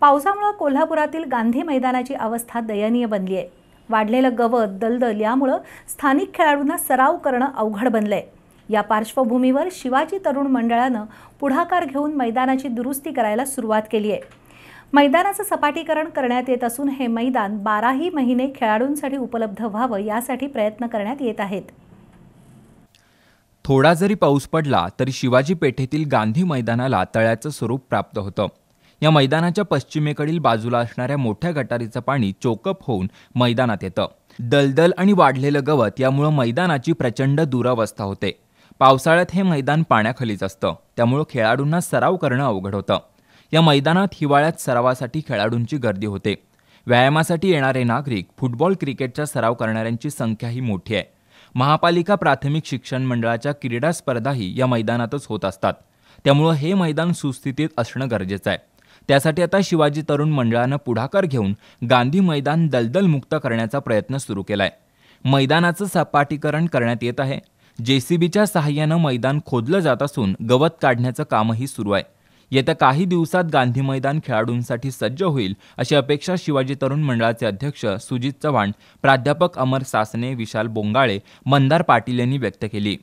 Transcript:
पावसामुळं कोल्हापुरातील गांधी मैदानाची अवस्था दयनीय बनली आहे वाढलेलं गवत दलदल यामुळं स्थानिक खेळाडूंना सराव करणं अवघड बनलं आहे या पार्श्वभूमीवर शिवाजी तरुण मंडळानं पुढाकार घेऊन मैदानाची दुरुस्ती करायला सुरुवात केली आहे मैदानाचं सपाटीकरण करण्यात येत असून हे मैदान बाराही महिने खेळाडूंसाठी उपलब्ध व्हावं यासाठी प्रयत्न करण्यात येत आहेत थोडा जरी पाऊस पडला तरी शिवाजी पेठेतील गांधी मैदानाला तळ्याचं स्वरूप प्राप्त होतं या मैदानाच्या पश्चिमेकडील बाजूला असणाऱ्या मोठ्या गटारीचं पाणी चोकअप होऊन मैदानात येतं दलदल आणि वाढलेलं गवत यामुळं मैदानाची प्रचंड दुरावस्था होते पावसाळ्यात हे मैदान पाण्याखालीच असतं त्यामुळं खेळाडूंना सराव करणं अवघड होतं या मैदानात हिवाळ्यात सरावासाठी खेळाडूंची गर्दी होते व्यायामासाठी येणारे नागरिक फुटबॉल क्रिकेटचा सराव करणाऱ्यांची संख्याही मोठी आहे महापालिका प्राथमिक शिक्षण मंडळाच्या क्रीडा स्पर्धाही या मैदानातच होत असतात त्यामुळं हे मैदान सुस्थितीत असणं गरजेचं आहे त्यासाठी आता शिवाजी तरुण मंडळानं पुढाकार घेऊन गांधी मैदान दलदल मुक्त करण्याचा प्रयत्न सुरू केलाय मैदानाचं सपाटीकरण करण्यात येत आहे जेसीबीच्या सहाय्यानं मैदान खोदलं जात असून गवत काढण्याचं कामही सुरू आहे येत्या काही दिवसात गांधी मैदान खेळाडूंसाठी सज्ज होईल अशी अपेक्षा शिवाजी तरुण मंडळाचे अध्यक्ष सुजित चव्हाण प्राध्यापक अमर सासने विशाल बोंगाळे मंदार पाटील यांनी व्यक्त केली